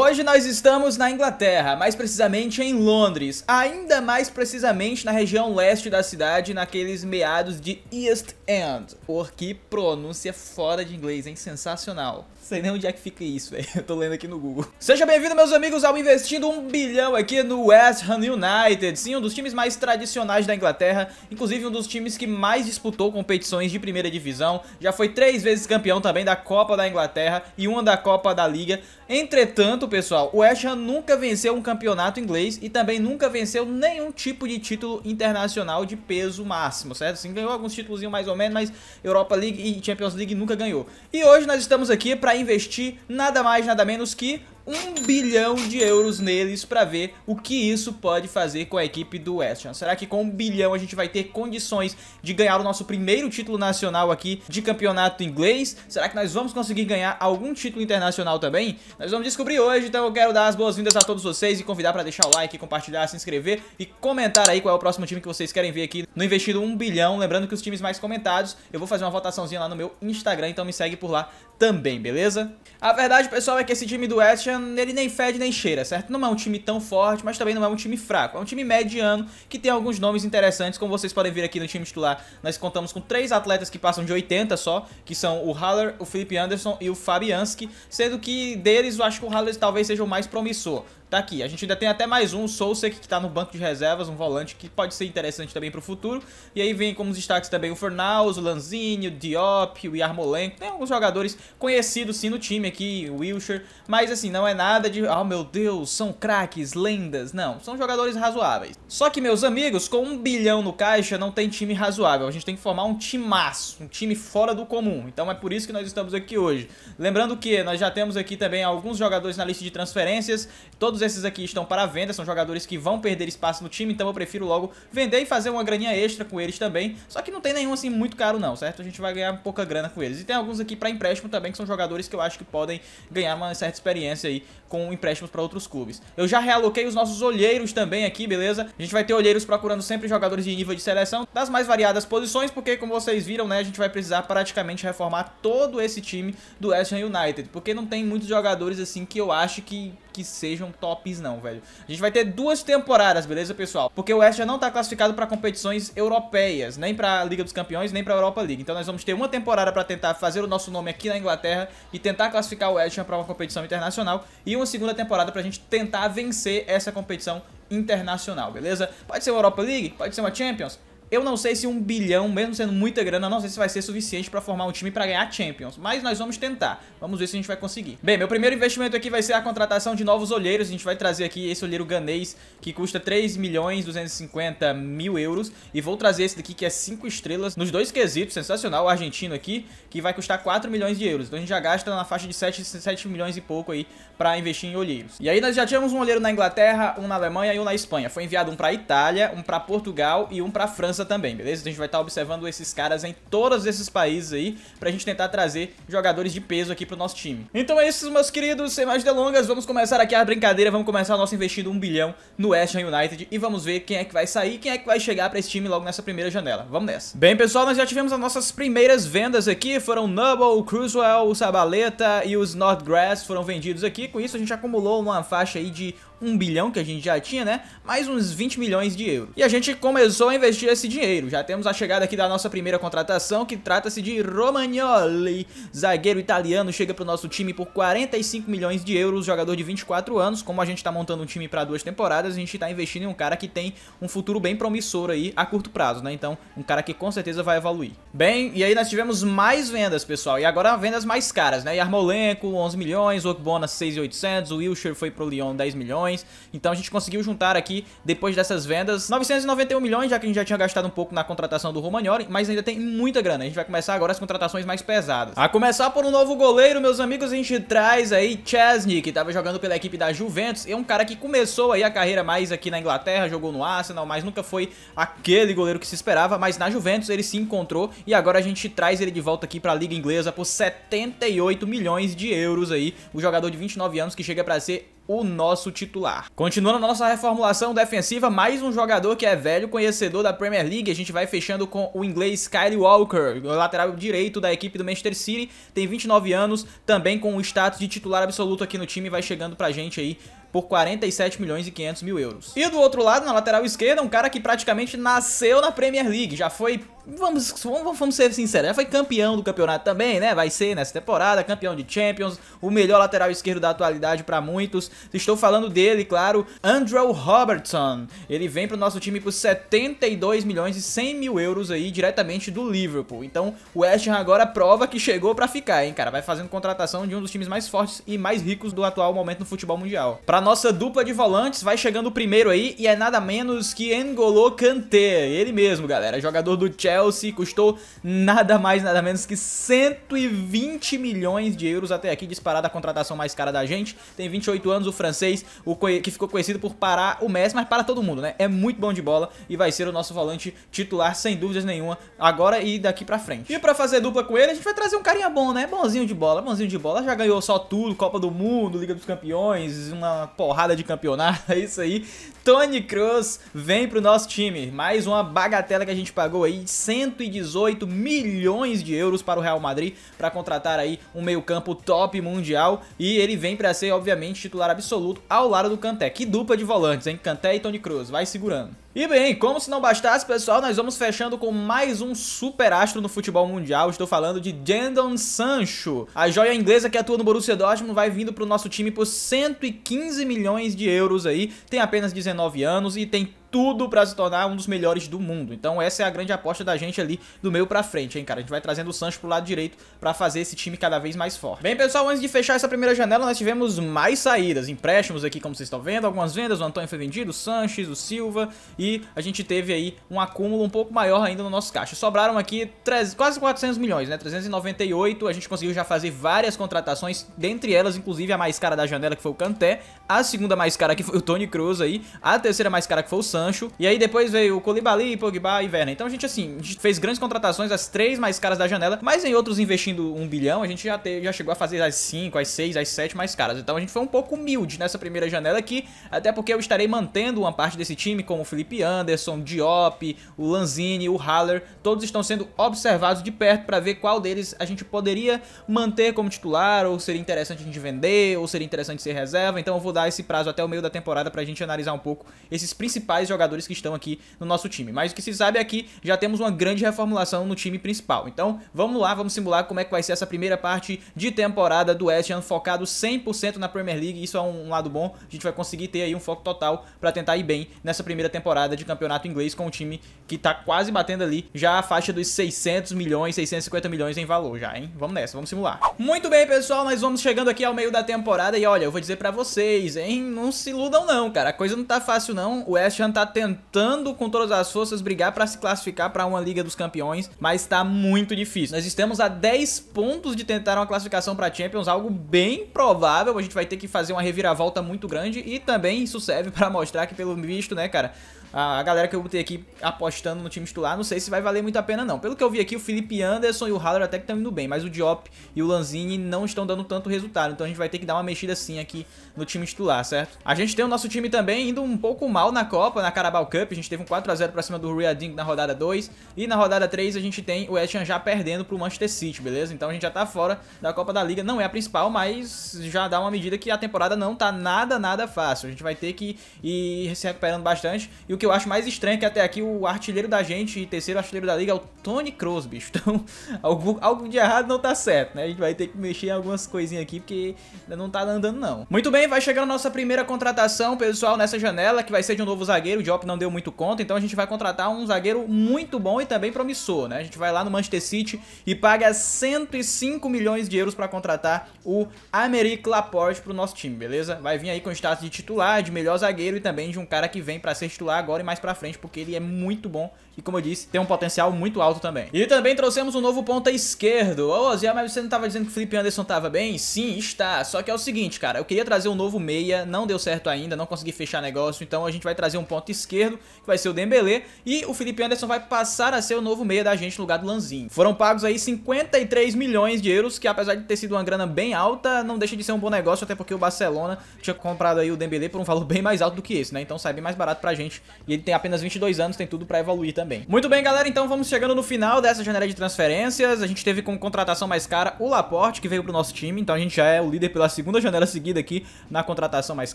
Hoje nós estamos na Inglaterra, mais precisamente em Londres, ainda mais precisamente na região leste da cidade, naqueles meados de East End. Por que pronúncia fora de inglês, hein? Sensacional. Sei nem onde é que fica isso, velho. Eu tô lendo aqui no Google. Seja bem-vindo, meus amigos, ao Investindo um Bilhão aqui no West Ham United. Sim, um dos times mais tradicionais da Inglaterra. Inclusive, um dos times que mais disputou competições de primeira divisão. Já foi três vezes campeão também da Copa da Inglaterra e uma da Copa da Liga. Entretanto, pessoal, o West Ham nunca venceu um campeonato inglês e também nunca venceu nenhum tipo de título internacional de peso máximo, certo? Sim, ganhou alguns títulos mais ou menos, mas Europa League e Champions League nunca ganhou. E hoje nós estamos aqui para investir nada mais, nada menos que um bilhão de euros neles para ver o que isso pode fazer com a equipe do West Ham. Será que com um bilhão a gente vai ter condições de ganhar o nosso primeiro título nacional aqui de campeonato inglês? Será que nós vamos conseguir ganhar algum título internacional também? Nós vamos descobrir hoje, então eu quero dar as boas-vindas a todos vocês e convidar para deixar o like, compartilhar, se inscrever e comentar aí qual é o próximo time que vocês querem ver aqui no Investido 1 Bilhão. Lembrando que os times mais comentados, eu vou fazer uma votaçãozinha lá no meu Instagram, então me segue por lá também, beleza? A verdade, pessoal, é que esse time do West Ham ele nem fede nem cheira, certo? Não é um time tão forte, mas também não é um time fraco. É um time mediano que tem alguns nomes interessantes, como vocês podem ver aqui no time titular. Nós contamos com três atletas que passam de 80 só, que são o Haller, o Felipe Anderson e o Fabianski, sendo que deles eu acho que o Haller talvez seja o mais promissor tá aqui. A gente ainda tem até mais um, o Sousek, que tá no banco de reservas, um volante que pode ser interessante também pro futuro. E aí vem como destaques também o Fornaus, o Lanzini, o Diop, o Yarmolenko. Tem alguns jogadores conhecidos sim no time aqui, o Wilshire. Mas assim, não é nada de, oh meu Deus, são craques, lendas. Não, são jogadores razoáveis. Só que, meus amigos, com um bilhão no caixa, não tem time razoável. A gente tem que formar um timaço, um time fora do comum. Então é por isso que nós estamos aqui hoje. Lembrando que nós já temos aqui também alguns jogadores na lista de transferências. Todos Todos esses aqui estão para venda, são jogadores que vão perder espaço no time, então eu prefiro logo vender e fazer uma graninha extra com eles também. Só que não tem nenhum assim muito caro não, certo? A gente vai ganhar pouca grana com eles. E tem alguns aqui para empréstimo também, que são jogadores que eu acho que podem ganhar uma certa experiência aí com empréstimos para outros clubes. Eu já realoquei os nossos olheiros também aqui, beleza? A gente vai ter olheiros procurando sempre jogadores de nível de seleção das mais variadas posições, porque como vocês viram, né, a gente vai precisar praticamente reformar todo esse time do West United, porque não tem muitos jogadores assim que eu acho que que sejam tops não, velho. A gente vai ter duas temporadas, beleza, pessoal? Porque o West já não tá classificado pra competições europeias, nem pra Liga dos Campeões, nem pra Europa League. Então nós vamos ter uma temporada pra tentar fazer o nosso nome aqui na Inglaterra e tentar classificar o West Ham pra uma competição internacional e uma segunda temporada pra gente tentar vencer essa competição internacional, beleza? Pode ser uma Europa League, pode ser uma Champions, eu não sei se um bilhão, mesmo sendo muita grana, não sei se vai ser suficiente para formar um time para ganhar a Champions. Mas nós vamos tentar. Vamos ver se a gente vai conseguir. Bem, meu primeiro investimento aqui vai ser a contratação de novos olheiros. A gente vai trazer aqui esse olheiro ganês que custa 3 milhões 250 mil euros. E vou trazer esse daqui que é 5 estrelas nos dois quesitos. Sensacional, o argentino aqui, que vai custar 4 milhões de euros. Então a gente já gasta na faixa de 7, 7 milhões e pouco aí para investir em olheiros. E aí nós já tínhamos um olheiro na Inglaterra, um na Alemanha e um na Espanha. Foi enviado um para Itália, um para Portugal e um para França França também, beleza? Então a gente vai estar tá observando esses caras em todos esses países aí, pra gente tentar trazer jogadores de peso aqui pro nosso time. Então é isso, meus queridos, sem mais delongas, vamos começar aqui a brincadeira, vamos começar o nosso investido 1 bilhão no West Ham United e vamos ver quem é que vai sair, quem é que vai chegar pra esse time logo nessa primeira janela. Vamos nessa. Bem, pessoal, nós já tivemos as nossas primeiras vendas aqui, foram o Noble, o Cruiswell, o Sabaleta e os Northgrass foram vendidos aqui, com isso a gente acumulou uma faixa aí de 1 bilhão que a gente já tinha, né? Mais uns 20 milhões de euros. E a gente começou a investir esse dinheiro. Já temos a chegada aqui da nossa primeira contratação, que trata-se de Romagnoli, zagueiro italiano, chega pro nosso time por 45 milhões de euros, jogador de 24 anos. Como a gente tá montando um time para duas temporadas, a gente tá investindo em um cara que tem um futuro bem promissor aí a curto prazo, né? Então, um cara que com certeza vai evoluir. Bem, e aí nós tivemos mais vendas, pessoal. E agora vendas mais caras, né? Yarmolenko, 11 milhões, Okbona, 6.800, o wilshire foi pro Lyon, 10 milhões milhões. Então a gente conseguiu juntar aqui, depois dessas vendas, 991 milhões, já que a gente já tinha gastado um pouco na contratação do Romagnoli, mas ainda tem muita grana. A gente vai começar agora as contratações mais pesadas. A começar por um novo goleiro, meus amigos, a gente traz aí Chesney, que estava jogando pela equipe da Juventus. É um cara que começou aí a carreira mais aqui na Inglaterra, jogou no Arsenal, mas nunca foi aquele goleiro que se esperava, mas na Juventus ele se encontrou e agora a gente traz ele de volta aqui para a Liga Inglesa por 78 milhões de euros aí. O jogador de 29 anos que chega para ser o nosso titular. Continuando a nossa reformulação defensiva, mais um jogador que é velho conhecedor da Premier League. A gente vai fechando com o inglês Kyle Walker, lateral direito da equipe do Manchester City, tem 29 anos, também com o status de titular absoluto aqui no time, vai chegando pra gente aí por 47 milhões e 500 mil euros. E do outro lado, na lateral esquerda, um cara que praticamente nasceu na Premier League, já foi vamos, vamos, vamos ser sinceros, né? foi campeão do campeonato também, né? Vai ser nessa temporada, campeão de Champions, o melhor lateral esquerdo da atualidade para muitos. Estou falando dele, claro, Andrew Robertson. Ele vem para o nosso time por 72 milhões e 100 mil euros aí, diretamente do Liverpool. Então, o West Ham agora prova que chegou para ficar, hein, cara? Vai fazendo contratação de um dos times mais fortes e mais ricos do atual momento no futebol mundial. Para nossa dupla de volantes, vai chegando o primeiro aí e é nada menos que N'Golo Kanté. Ele mesmo, galera, jogador do Chelsea Chelsea custou nada mais, nada menos que 120 milhões de euros até aqui, disparada a contratação mais cara da gente. Tem 28 anos, o francês, o que ficou conhecido por parar o Messi, mas para todo mundo, né? É muito bom de bola e vai ser o nosso volante titular, sem dúvidas nenhuma, agora e daqui pra frente. E pra fazer dupla com ele, a gente vai trazer um carinha bom, né? Bonzinho de bola, bonzinho de bola, já ganhou só tudo, Copa do Mundo, Liga dos Campeões, uma porrada de campeonato, é isso aí. Tony Kroos vem pro nosso time, mais uma bagatela que a gente pagou aí, 118 milhões de euros para o Real Madrid para contratar aí um meio-campo top mundial e ele vem para ser obviamente titular absoluto ao lado do Kanté. Que dupla de volantes, hein? Kanté e Tony Cruz, vai segurando. E bem, como se não bastasse, pessoal, nós vamos fechando com mais um super astro no futebol mundial. Estou falando de Jandon Sancho. A joia inglesa que atua no Borussia Dortmund vai vindo para o nosso time por 115 milhões de euros aí. Tem apenas 19 anos e tem tudo para se tornar um dos melhores do mundo. Então essa é a grande aposta da gente ali do meio para frente, hein, cara. A gente vai trazendo o Sancho pro lado direito para fazer esse time cada vez mais forte. Bem, pessoal, antes de fechar essa primeira janela, nós tivemos mais saídas, empréstimos aqui, como vocês estão vendo, algumas vendas, o Antônio foi vendido, o Sanches, o Silva e a gente teve aí um acúmulo um pouco maior ainda no nosso caixa. Sobraram aqui quase 400 milhões, né? 398. A gente conseguiu já fazer várias contratações, dentre elas inclusive a mais cara da janela que foi o Canté, a segunda mais cara que foi o Tony Cruz aí, a terceira mais cara que foi o Sanches Sancho. E aí depois veio o Colibali, Pogba e Werner. Então a gente, assim, a gente fez grandes contratações, as três mais caras da janela, mas em outros investindo um bilhão, a gente já, te, já chegou a fazer as cinco, as seis, as sete mais caras. Então a gente foi um pouco humilde nessa primeira janela aqui, até porque eu estarei mantendo uma parte desse time, como o Felipe Anderson, Diop, o Lanzini, o Haller, todos estão sendo observados de perto para ver qual deles a gente poderia manter como titular, ou seria interessante a gente vender, ou seria interessante ser reserva. Então eu vou dar esse prazo até o meio da temporada pra gente analisar um pouco esses principais jogadores que estão aqui no nosso time. Mas o que se sabe é que já temos uma grande reformulação no time principal. Então vamos lá, vamos simular como é que vai ser essa primeira parte de temporada do West Ham focado 100% na Premier League. Isso é um lado bom, a gente vai conseguir ter aí um foco total para tentar ir bem nessa primeira temporada de campeonato inglês com um time que está quase batendo ali já a faixa dos 600 milhões, 650 milhões em valor já, hein? Vamos nessa, vamos simular. Muito bem, pessoal, nós vamos chegando aqui ao meio da temporada e olha, eu vou dizer para vocês, hein? Não se iludam não, cara, a coisa não tá fácil não. O West Ham tá está tentando com todas as forças brigar para se classificar para uma Liga dos Campeões, mas está muito difícil. Nós estamos a 10 pontos de tentar uma classificação para Champions, algo bem provável. A gente vai ter que fazer uma reviravolta muito grande e também isso serve para mostrar que pelo visto, né, cara, a galera que eu botei aqui apostando no time titular, não sei se vai valer muito a pena não. Pelo que eu vi aqui, o Felipe Anderson e o Haller até que estão indo bem, mas o Diop e o Lanzini não estão dando tanto resultado, então a gente vai ter que dar uma mexida sim aqui no time titular, certo? A gente tem o nosso time também indo um pouco mal na Copa, na Carabao Cup, a gente teve um 4x0 pra cima do Riyading na rodada 2, e na rodada 3 a gente tem o West Ham já perdendo pro Manchester City, beleza? Então a gente já tá fora da Copa da Liga, não é a principal, mas já dá uma medida que a temporada não tá nada, nada fácil, a gente vai ter que ir se recuperando bastante, e o o que eu acho mais estranho é que até aqui o artilheiro da gente e terceiro artilheiro da liga é o Tony Kroos, bicho. Então, algo, algo de errado não tá certo, né? A gente vai ter que mexer em algumas coisinhas aqui, porque não tá andando, não. Muito bem, vai chegando a nossa primeira contratação, pessoal, nessa janela, que vai ser de um novo zagueiro. O Diop não deu muito conta, então a gente vai contratar um zagueiro muito bom e também promissor, né? A gente vai lá no Manchester City e paga 105 milhões de euros pra contratar o Americ Laporte pro nosso time, beleza? Vai vir aí com status de titular, de melhor zagueiro e também de um cara que vem pra ser titular agora e mais pra frente, porque ele é muito bom que, como eu disse, tem um potencial muito alto também. E também trouxemos um novo ponta esquerdo. Ô, oh, mas você não estava dizendo que o Felipe Anderson estava bem? Sim, está. Só que é o seguinte, cara, eu queria trazer um novo meia, não deu certo ainda, não consegui fechar negócio, então a gente vai trazer um ponto esquerdo, que vai ser o Dembele, e o Felipe Anderson vai passar a ser o novo meia da gente no lugar do Lanzinho. Foram pagos aí 53 milhões de euros, que apesar de ter sido uma grana bem alta, não deixa de ser um bom negócio, até porque o Barcelona tinha comprado aí o Dembele por um valor bem mais alto do que esse, né? Então sai bem mais barato pra gente, e ele tem apenas 22 anos, tem tudo pra evoluir também também. Muito bem, galera, então vamos chegando no final dessa janela de transferências. A gente teve como contratação mais cara o Laporte, que veio pro nosso time, então a gente já é o líder pela segunda janela seguida aqui na contratação mais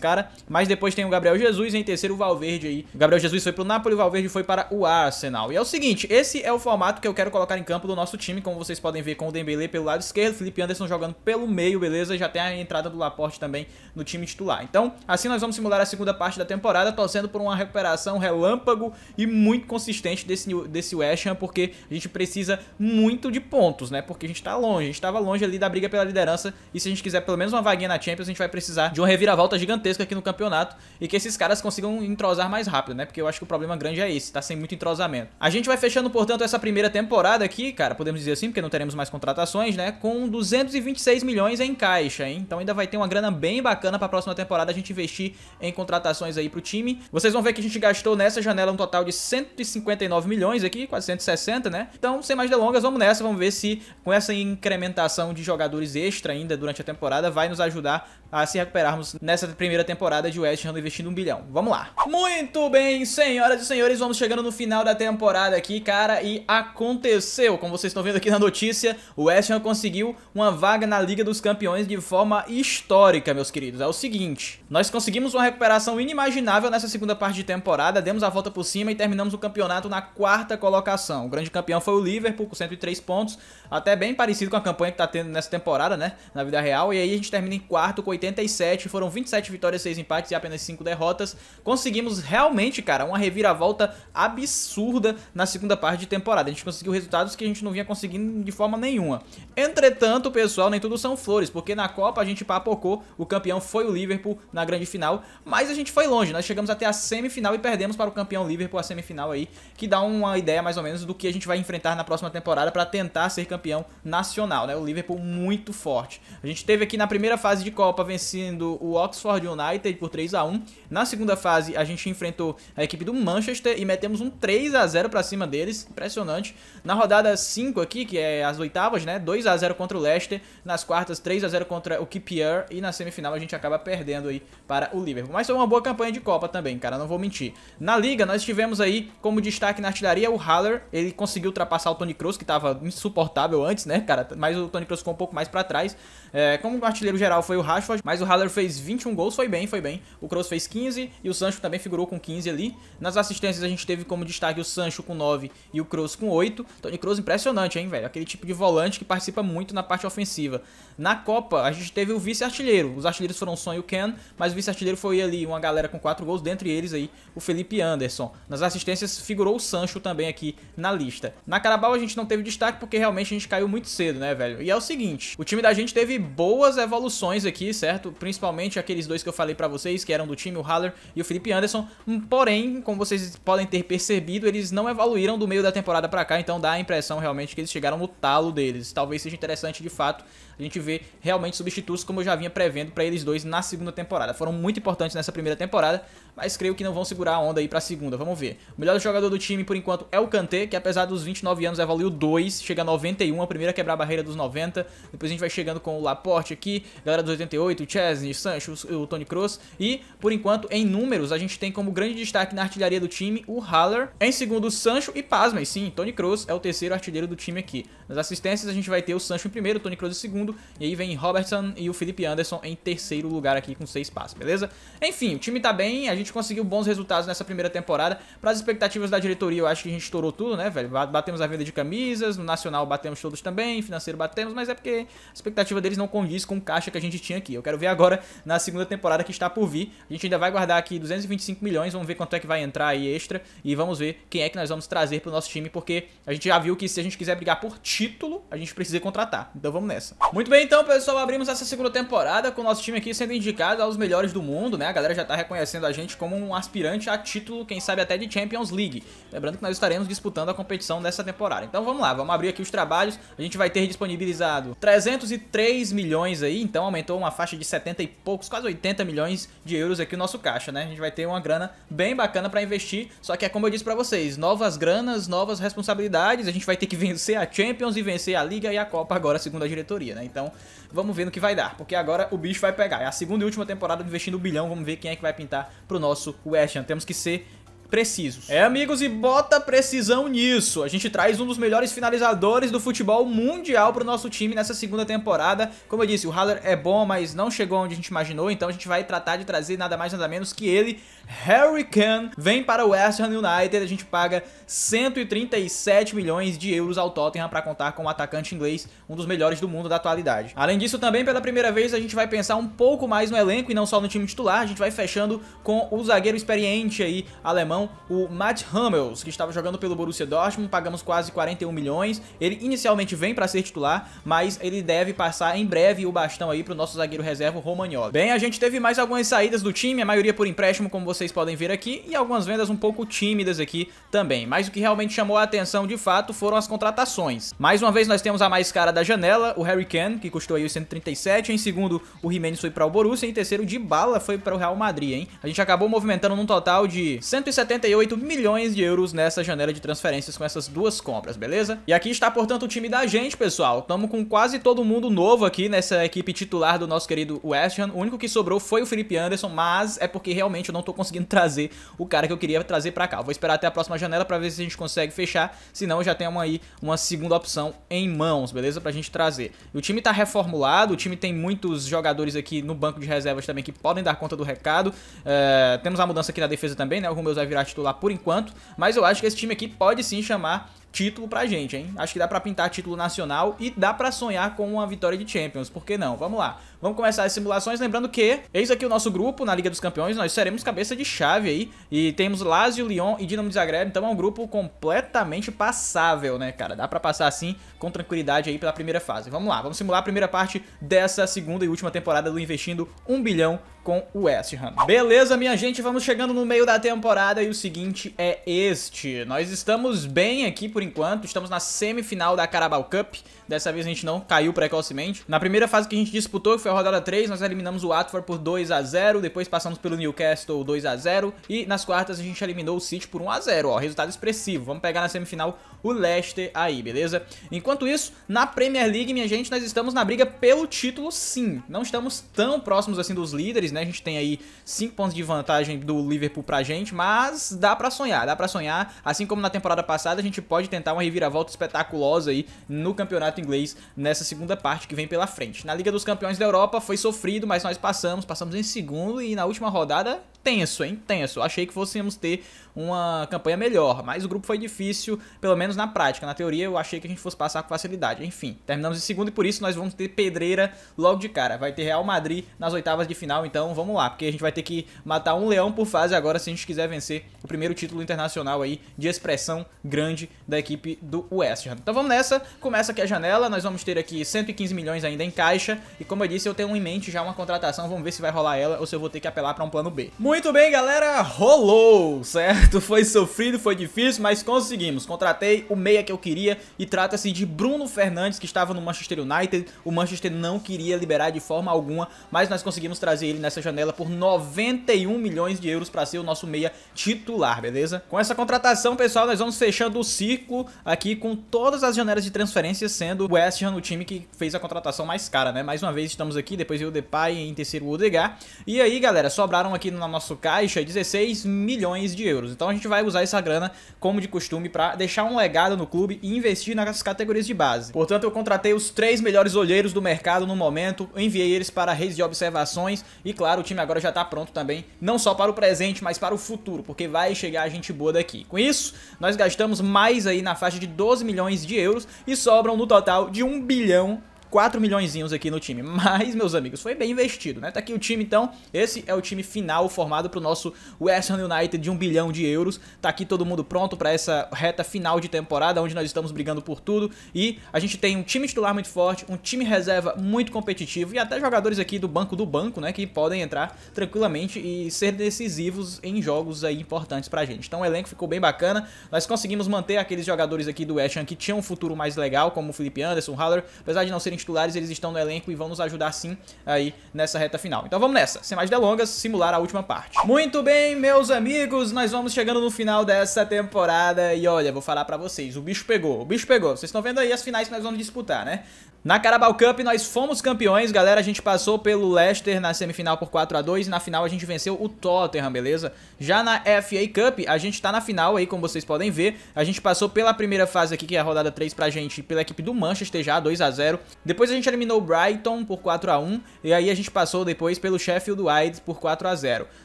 cara. Mas depois tem o Gabriel Jesus e em terceiro o Valverde aí. O Gabriel Jesus foi pro Napoli, o Valverde foi para o Arsenal. E é o seguinte, esse é o formato que eu quero colocar em campo do nosso time, como vocês podem ver com o Dembele pelo lado esquerdo, Felipe Anderson jogando pelo meio, beleza? Já tem a entrada do Laporte também no time titular. Então, assim nós vamos simular a segunda parte da temporada, torcendo por uma recuperação relâmpago e muito consistente desse, desse West Ham, porque a gente precisa muito de pontos, né? Porque a gente tá longe, a gente tava longe ali da briga pela liderança, e se a gente quiser pelo menos uma vaguinha na Champions, a gente vai precisar de uma reviravolta gigantesca aqui no campeonato, e que esses caras consigam entrosar mais rápido, né? Porque eu acho que o problema grande é esse, tá sem muito entrosamento. A gente vai fechando, portanto, essa primeira temporada aqui, cara, podemos dizer assim, porque não teremos mais contratações, né? Com 226 milhões em caixa, hein? Então ainda vai ter uma grana bem bacana pra próxima temporada a gente investir em contratações aí pro time. Vocês vão ver que a gente gastou nessa janela um total de 159 159 milhões aqui, 460, né? Então, sem mais delongas, vamos nessa, vamos ver se com essa incrementação de jogadores extra ainda durante a temporada vai nos ajudar a se recuperarmos nessa primeira temporada de West Ham investindo um bilhão. Vamos lá. Muito bem, senhoras e senhores, vamos chegando no final da temporada aqui, cara, e aconteceu. Como vocês estão vendo aqui na notícia, o West Ham conseguiu uma vaga na Liga dos Campeões de forma histórica, meus queridos. É o seguinte, nós conseguimos uma recuperação inimaginável nessa segunda parte de temporada, demos a volta por cima e terminamos o campeonato na quarta colocação. O grande campeão foi o Liverpool com 103 pontos, até bem parecido com a campanha que tá tendo nessa temporada, né, na vida real. E aí a gente termina em quarto com 80 87, foram 27 vitórias, 6 empates e apenas 5 derrotas. Conseguimos realmente, cara, uma reviravolta absurda na segunda parte de temporada. A gente conseguiu resultados que a gente não vinha conseguindo de forma nenhuma. Entretanto, pessoal, nem tudo são flores, porque na Copa a gente papocou, o campeão foi o Liverpool na grande final, mas a gente foi longe, nós chegamos até a semifinal e perdemos para o campeão Liverpool a semifinal aí, que dá uma ideia mais ou menos do que a gente vai enfrentar na próxima temporada para tentar ser campeão nacional, né? O Liverpool muito forte. A gente teve aqui na primeira fase de Copa, vencendo o Oxford United por 3 a 1 Na segunda fase, a gente enfrentou a equipe do Manchester e metemos um 3 a 0 para cima deles. Impressionante. Na rodada 5 aqui, que é as oitavas, né? 2 a 0 contra o Leicester. Nas quartas, 3 a 0 contra o Kipier. E na semifinal, a gente acaba perdendo aí para o Liverpool. Mas foi uma boa campanha de Copa também, cara. Não vou mentir. Na Liga, nós tivemos aí como destaque na artilharia o Haller. Ele conseguiu ultrapassar o Tony Kroos, que estava insuportável antes, né, cara? Mas o Tony Kroos ficou um pouco mais para trás. É, como artilheiro geral foi o Rashford mas o Haller fez 21 gols, foi bem, foi bem. O Kroos fez 15 e o Sancho também figurou com 15 ali. Nas assistências a gente teve como destaque o Sancho com 9 e o Kroos com 8. Tony Kroos impressionante, hein, velho? Aquele tipo de volante que participa muito na parte ofensiva. Na Copa a gente teve o vice-artilheiro. Os artilheiros foram o Son e o Ken, mas o vice-artilheiro foi ali uma galera com 4 gols, dentre eles aí o Felipe Anderson. Nas assistências figurou o Sancho também aqui na lista. Na Carabao a gente não teve destaque porque realmente a gente caiu muito cedo, né, velho? E é o seguinte, o time da gente teve boas evoluções aqui, certo? certo, principalmente aqueles dois que eu falei para vocês, que eram do time, o Haller e o Felipe Anderson, hum, porém, como vocês podem ter percebido, eles não evoluíram do meio da temporada para cá, então dá a impressão realmente que eles chegaram no talo deles, talvez seja interessante de fato a gente ver realmente substitutos como eu já vinha prevendo para eles dois na segunda temporada, foram muito importantes nessa primeira temporada, mas creio que não vão segurar a onda aí pra segunda, vamos ver. O melhor jogador do time, por enquanto, é o Kanté, que apesar dos 29 anos evoluiu 2, chega a 91, a primeira a quebrar a barreira dos 90. Depois a gente vai chegando com o Laporte aqui, galera dos 88, o Chesney, o Sancho, o Tony Kroos. E, por enquanto, em números, a gente tem como grande destaque na artilharia do time o Haller. Em segundo, o Sancho e pasmem, sim, Tony Kroos é o terceiro artilheiro do time aqui. Nas assistências a gente vai ter o Sancho em primeiro, o Tony Kroos em segundo, e aí vem Robertson e o Felipe Anderson em terceiro lugar aqui com seis passos. beleza? Enfim, o time tá bem, a gente gente conseguiu bons resultados nessa primeira temporada. Para as expectativas da diretoria, eu acho que a gente estourou tudo, né, velho? Batemos a venda de camisas, no Nacional batemos todos também, financeiro batemos, mas é porque a expectativa deles não condiz com o caixa que a gente tinha aqui. Eu quero ver agora na segunda temporada que está por vir. A gente ainda vai guardar aqui 225 milhões, vamos ver quanto é que vai entrar aí extra e vamos ver quem é que nós vamos trazer para o nosso time, porque a gente já viu que se a gente quiser brigar por título, a gente precisa contratar. Então vamos nessa. Muito bem, então, pessoal, abrimos essa segunda temporada com o nosso time aqui sendo indicado aos melhores do mundo, né? A galera já tá reconhecendo a gente City como um aspirante a título, quem sabe até de Champions League. Lembrando que nós estaremos disputando a competição dessa temporada. Então vamos lá, vamos abrir aqui os trabalhos. A gente vai ter disponibilizado 303 milhões aí, então aumentou uma faixa de 70 e poucos, quase 80 milhões de euros aqui o nosso caixa, né? A gente vai ter uma grana bem bacana para investir, só que é como eu disse para vocês, novas granas, novas responsabilidades, a gente vai ter que vencer a Champions e vencer a Liga e a Copa agora, segundo a diretoria, né? Então, vamos ver no que vai dar, porque agora o bicho vai pegar. É a segunda e última temporada investindo o bilhão, vamos ver quem é que vai pintar pro nosso West Ham. Temos que ser precisos. É, amigos, e bota precisão nisso. A gente traz um dos melhores finalizadores do futebol mundial pro nosso time nessa segunda temporada. Como eu disse, o Haller é bom, mas não chegou onde a gente imaginou, então a gente vai tratar de trazer nada mais nada menos que ele Harry Kane vem para o West Ham United, a gente paga 137 milhões de euros ao Tottenham para contar com o um atacante inglês, um dos melhores do mundo da atualidade. Além disso, também pela primeira vez a gente vai pensar um pouco mais no elenco e não só no time titular, a gente vai fechando com o zagueiro experiente aí, alemão, o Matt Hummels, que estava jogando pelo Borussia Dortmund, pagamos quase 41 milhões, ele inicialmente vem para ser titular, mas ele deve passar em breve o bastão aí para o nosso zagueiro reserva, o Romagnoli. Bem, a gente teve mais algumas saídas do time, a maioria por empréstimo, como você vocês podem ver aqui, e algumas vendas um pouco tímidas aqui também. Mas o que realmente chamou a atenção de fato foram as contratações. Mais uma vez nós temos a mais cara da janela, o Harry Kane, que custou aí os 137, em segundo o Jimenez foi para o Borussia, em terceiro de bala foi para o Real Madrid, hein? A gente acabou movimentando num total de 178 milhões de euros nessa janela de transferências com essas duas compras, beleza? E aqui está, portanto, o time da gente, pessoal. estamos com quase todo mundo novo aqui nessa equipe titular do nosso querido West Ham. O único que sobrou foi o Felipe Anderson, mas é porque realmente eu não tô conseguindo conseguindo trazer o cara que eu queria trazer pra cá. Vou esperar até a próxima janela pra ver se a gente consegue fechar, senão já tenho aí uma segunda opção em mãos, beleza? Pra gente trazer. o time tá reformulado, o time tem muitos jogadores aqui no banco de reservas também que podem dar conta do recado. É, temos a mudança aqui na defesa também, né? O Romeu vai virar titular por enquanto, mas eu acho que esse time aqui pode sim chamar título pra gente, hein? Acho que dá pra pintar título nacional e dá pra sonhar com uma vitória de Champions, por que não? Vamos lá, vamos começar as simulações, lembrando que eis aqui o nosso grupo na Liga dos Campeões, nós seremos cabeça de chave aí, e temos Lazio, Lyon e Dinamo de Zagreb, então é um grupo completamente passável, né, cara? Dá pra passar assim com tranquilidade aí pela primeira fase. Vamos lá, vamos simular a primeira parte dessa segunda e última temporada do Investindo 1 bilhão com o West Ham. Beleza, minha gente, vamos chegando no meio da temporada e o seguinte é este. Nós estamos bem aqui por enquanto, estamos na semifinal da Carabao Cup, Dessa vez a gente não caiu precocemente. Na primeira fase que a gente disputou, que foi a rodada 3, nós eliminamos o Atford por 2 a 0 Depois passamos pelo Newcastle 2 a 0 E nas quartas a gente eliminou o City por 1 a 0 ó. Resultado expressivo. Vamos pegar na semifinal o Leicester aí, beleza? Enquanto isso, na Premier League, minha gente, nós estamos na briga pelo título sim. Não estamos tão próximos assim dos líderes, né? A gente tem aí 5 pontos de vantagem do Liverpool pra gente, mas dá pra sonhar, dá pra sonhar. Assim como na temporada passada, a gente pode tentar uma reviravolta espetaculosa aí no campeonato campeonato inglês nessa segunda parte que vem pela frente. Na Liga dos Campeões da Europa foi sofrido, mas nós passamos, passamos em segundo e na última rodada tenso, hein? Tenso. Achei que fôssemos ter uma campanha melhor. Mas o grupo foi difícil, pelo menos na prática. Na teoria, eu achei que a gente fosse passar com facilidade. Enfim, terminamos em segundo e por isso nós vamos ter pedreira logo de cara. Vai ter Real Madrid nas oitavas de final, então vamos lá, porque a gente vai ter que matar um leão por fase agora se a gente quiser vencer o primeiro título internacional aí de expressão grande da equipe do West Ham. Então vamos nessa, começa aqui a janela, nós vamos ter aqui 115 milhões ainda em caixa e como eu disse, eu tenho em mente já uma contratação, vamos ver se vai rolar ela ou se eu vou ter que apelar para um plano B. Muito bem, galera, rolou, certo? certo, foi sofrido, foi difícil, mas conseguimos. Contratei o meia que eu queria e trata-se de Bruno Fernandes, que estava no Manchester United. O Manchester não queria liberar de forma alguma, mas nós conseguimos trazer ele nessa janela por 91 milhões de euros para ser o nosso meia titular, beleza? Com essa contratação, pessoal, nós vamos fechando o ciclo aqui com todas as janelas de transferência, sendo o West Ham o time que fez a contratação mais cara, né? Mais uma vez estamos aqui, depois eu o Depay em terceiro o Odegaard. E aí, galera, sobraram aqui no nosso caixa 16 milhões de euros. Então a gente vai usar essa grana, como de costume, para deixar um legado no clube e investir nas categorias de base. Portanto, eu contratei os três melhores olheiros do mercado no momento, enviei eles para a rede de observações e, claro, o time agora já está pronto também, não só para o presente, mas para o futuro, porque vai chegar gente boa daqui. Com isso, nós gastamos mais aí na faixa de 12 milhões de euros e sobram no total de 1 bilhão 4 milhõeszinhos aqui no time. Mas, meus amigos, foi bem investido, né? Tá aqui o time, então. Esse é o time final formado pro nosso West Ham United de 1 bilhão de euros. Tá aqui todo mundo pronto para essa reta final de temporada, onde nós estamos brigando por tudo. E a gente tem um time titular muito forte, um time reserva muito competitivo e até jogadores aqui do banco do banco, né? Que podem entrar tranquilamente e ser decisivos em jogos aí importantes pra gente. Então o elenco ficou bem bacana. Nós conseguimos manter aqueles jogadores aqui do West Ham que tinham um futuro mais legal, como o Felipe Anderson, o Haller, apesar de não serem titulares, eles estão no elenco e vão nos ajudar sim aí nessa reta final. Então vamos nessa, sem mais delongas, simular a última parte. Muito bem, meus amigos, nós vamos chegando no final dessa temporada e olha, vou falar pra vocês, o bicho pegou, o bicho pegou. Vocês estão vendo aí as finais que nós vamos disputar, né? Na Carabao Cup nós fomos campeões, galera, a gente passou pelo Leicester na semifinal por 4 a 2 e na final a gente venceu o Tottenham, beleza? Já na FA Cup, a gente tá na final aí, como vocês podem ver, a gente passou pela primeira fase aqui, que é a rodada 3 pra gente, pela equipe do Manchester já, 2 a 0 depois a gente eliminou o Brighton por 4x1. E aí a gente passou depois pelo Sheffield United por 4x0.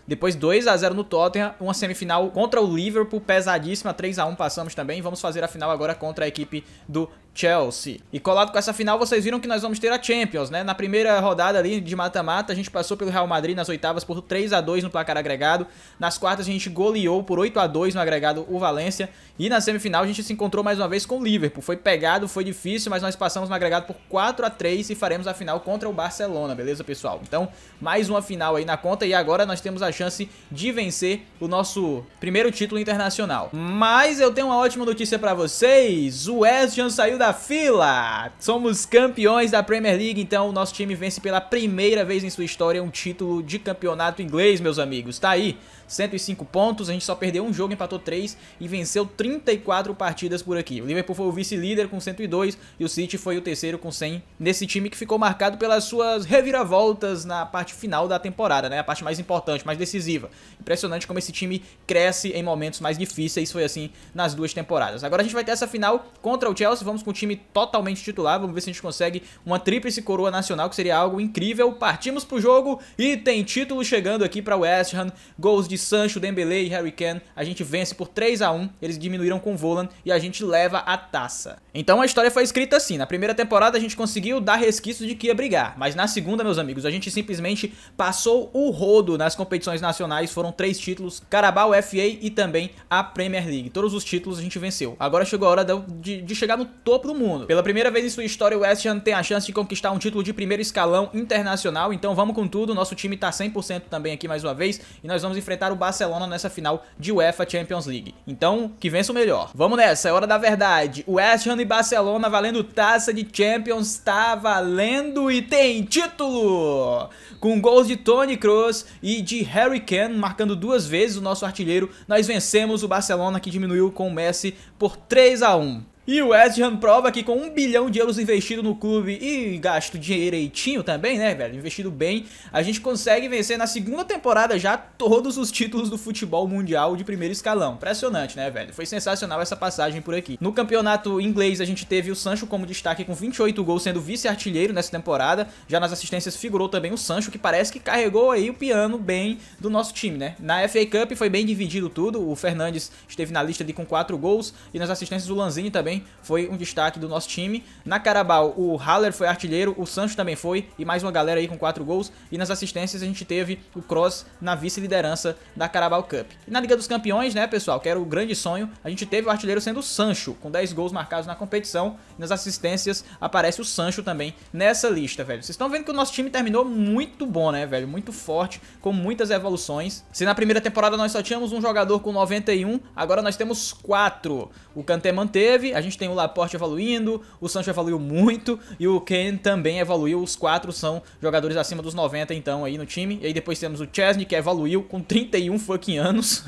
Depois 2x0 no Tottenham. Uma semifinal contra o Liverpool, pesadíssima. 3x1 passamos também. Vamos fazer a final agora contra a equipe do Chelsea. E colado com essa final, vocês viram que nós vamos ter a Champions, né? Na primeira rodada ali de mata-mata, a gente passou pelo Real Madrid nas oitavas por 3 a 2 no placar agregado. Nas quartas a gente goleou por 8 a 2 no agregado o Valência e na semifinal a gente se encontrou mais uma vez com o Liverpool. Foi pegado, foi difícil, mas nós passamos no agregado por 4 a 3 e faremos a final contra o Barcelona, beleza, pessoal? Então, mais uma final aí na conta e agora nós temos a chance de vencer o nosso primeiro título internacional. Mas eu tenho uma ótima notícia para vocês. O West Ham saiu da fila! Somos campeões da Premier League, então o nosso time vence pela primeira vez em sua história um título de campeonato inglês, meus amigos. Tá aí 105 pontos, a gente só perdeu um jogo, empatou 3 e venceu 34 partidas por aqui. O Liverpool foi o vice-líder com 102 e o City foi o terceiro com 100 nesse time que ficou marcado pelas suas reviravoltas na parte final da temporada, né? A parte mais importante, mais decisiva. Impressionante como esse time cresce em momentos mais difíceis, foi assim nas duas temporadas. Agora a gente vai ter essa final contra o Chelsea, vamos com o time totalmente titular, vamos ver se a gente consegue uma tríplice coroa nacional, que seria algo incrível. Partimos pro jogo e tem título chegando aqui para o West Ham. Gols de Sancho, Dembele e Harry Kane, a gente vence por 3 a 1 eles diminuíram com o Volan e a gente leva a taça. Então a história foi escrita assim, na primeira temporada a gente conseguiu dar resquício de que ia brigar, mas na segunda, meus amigos, a gente simplesmente passou o rodo nas competições nacionais, foram três títulos, Carabao, FA e também a Premier League. Todos os títulos a gente venceu. Agora chegou a hora de, de chegar no topo do mundo. Pela primeira vez em sua história, o West Ham tem a chance de conquistar um título de primeiro escalão internacional, então vamos com tudo, nosso time tá 100% também aqui mais uma vez, e nós vamos enfrentar enfrentar o Barcelona nessa final de UEFA Champions League. Então, que vença o melhor. Vamos nessa, é hora da verdade. West Ham e Barcelona valendo taça de Champions, tá valendo e tem título! Com gols de Tony Kroos e de Harry Kane, marcando duas vezes o nosso artilheiro, nós vencemos o Barcelona que diminuiu com o Messi por 3 a 1. E o West Ham prova que com um bilhão de euros investido no clube e gasto direitinho também, né, velho? Investido bem, a gente consegue vencer na segunda temporada já todos os títulos do futebol mundial de primeiro escalão. Impressionante, né, velho? Foi sensacional essa passagem por aqui. No campeonato inglês, a gente teve o Sancho como destaque com 28 gols, sendo vice-artilheiro nessa temporada. Já nas assistências figurou também o Sancho, que parece que carregou aí o piano bem do nosso time, né? Na FA Cup foi bem dividido tudo. O Fernandes esteve na lista ali com 4 gols e nas assistências o Lanzini também foi um destaque do nosso time. Na Carabao, o Haller foi artilheiro, o Sancho também foi, e mais uma galera aí com 4 gols. E nas assistências a gente teve o Cross na vice-liderança da Carabao Cup. E na Liga dos Campeões, né, pessoal, que era o grande sonho, a gente teve o artilheiro sendo o Sancho, com 10 gols marcados na competição. E nas assistências aparece o Sancho também nessa lista, velho. Vocês estão vendo que o nosso time terminou muito bom, né, velho? Muito forte, com muitas evoluções. Se na primeira temporada nós só tínhamos um jogador com 91, agora nós temos 4. O Kanté manteve, a gente tem o Laporte evoluindo, o Sancho evoluiu muito e o Kane também evoluiu. Os quatro são jogadores acima dos 90 então aí no time. E aí depois temos o Chesney que evoluiu com 31 fucking anos.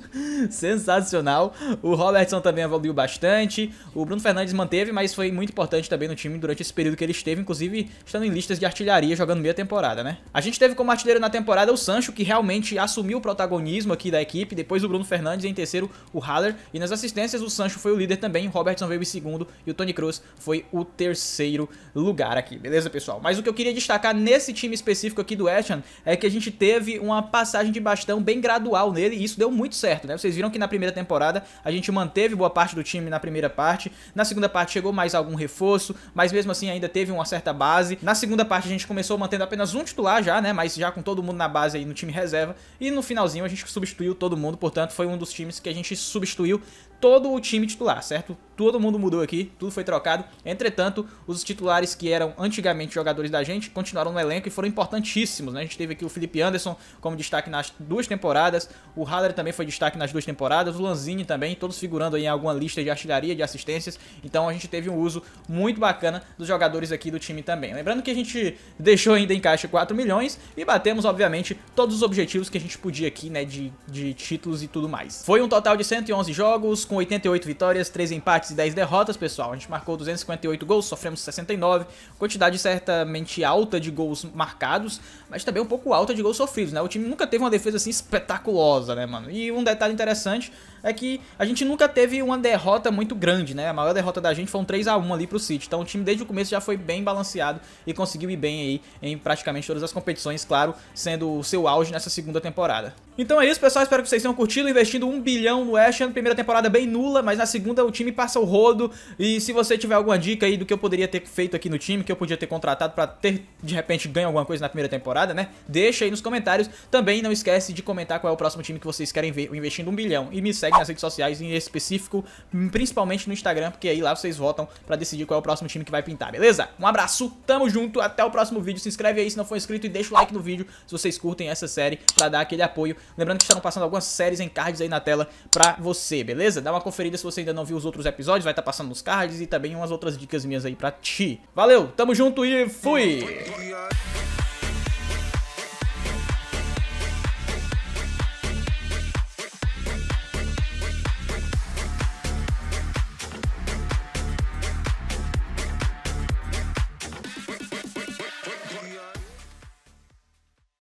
Sensacional. O Robertson também evoluiu bastante. O Bruno Fernandes manteve, mas foi muito importante também no time durante esse período que ele esteve, inclusive estando em listas de artilharia jogando meia temporada, né? A gente teve como artilheiro na temporada o Sancho, que realmente assumiu o protagonismo aqui da equipe, depois o Bruno Fernandes em terceiro o Haller, e nas assistências o Sancho foi o líder também, Robert Bergson veio em segundo e o Tony Cruz foi o terceiro lugar aqui, beleza, pessoal? Mas o que eu queria destacar nesse time específico aqui do West é que a gente teve uma passagem de bastão bem gradual nele e isso deu muito certo, né? Vocês viram que na primeira temporada a gente manteve boa parte do time na primeira parte, na segunda parte chegou mais algum reforço, mas mesmo assim ainda teve uma certa base. Na segunda parte a gente começou mantendo apenas um titular já, né? Mas já com todo mundo na base aí no time reserva e no finalzinho a gente substituiu todo mundo, portanto foi um dos times que a gente substituiu todo o time titular, certo? todo mundo mudou aqui, tudo foi trocado. Entretanto, os titulares que eram antigamente jogadores da gente continuaram no elenco e foram importantíssimos. Né? A gente teve aqui o Felipe Anderson como destaque nas duas temporadas, o Haller também foi destaque nas duas temporadas, o Lanzini também, todos figurando em alguma lista de artilharia, de assistências. Então a gente teve um uso muito bacana dos jogadores aqui do time também. Lembrando que a gente deixou ainda em caixa 4 milhões e batemos, obviamente, todos os objetivos que a gente podia aqui, né, de, de títulos e tudo mais. Foi um total de 111 jogos, com 88 vitórias, 3 empates, e 10 derrotas, pessoal. A gente marcou 258 gols, sofremos 69, quantidade certamente alta de gols marcados, mas também um pouco alta de gols sofridos, né? O time nunca teve uma defesa assim espetaculosa, né, mano? E um detalhe interessante, é que a gente nunca teve uma derrota muito grande, né? A maior derrota da gente foi um 3 a 1 ali pro City. Então o time desde o começo já foi bem balanceado e conseguiu ir bem aí em praticamente todas as competições, claro, sendo o seu auge nessa segunda temporada. Então é isso, pessoal. Espero que vocês tenham curtido, investindo um bilhão no West Ham. Primeira temporada bem nula, mas na segunda o time passa o rodo. E se você tiver alguma dica aí do que eu poderia ter feito aqui no time, que eu podia ter contratado para ter, de repente, ganho alguma coisa na primeira temporada, né? Deixa aí nos comentários. Também não esquece de comentar qual é o próximo time que vocês querem ver investindo um bilhão. E me segue nas redes sociais, em específico, principalmente no Instagram, porque aí lá vocês votam pra decidir qual é o próximo time que vai pintar, beleza? Um abraço, tamo junto, até o próximo vídeo. Se inscreve aí se não for inscrito e deixa o like no vídeo se vocês curtem essa série pra dar aquele apoio. Lembrando que estão passando algumas séries em cards aí na tela pra você, beleza? Dá uma conferida se você ainda não viu os outros episódios, vai estar tá passando nos cards e também umas outras dicas minhas aí pra ti. Valeu, tamo junto e fui!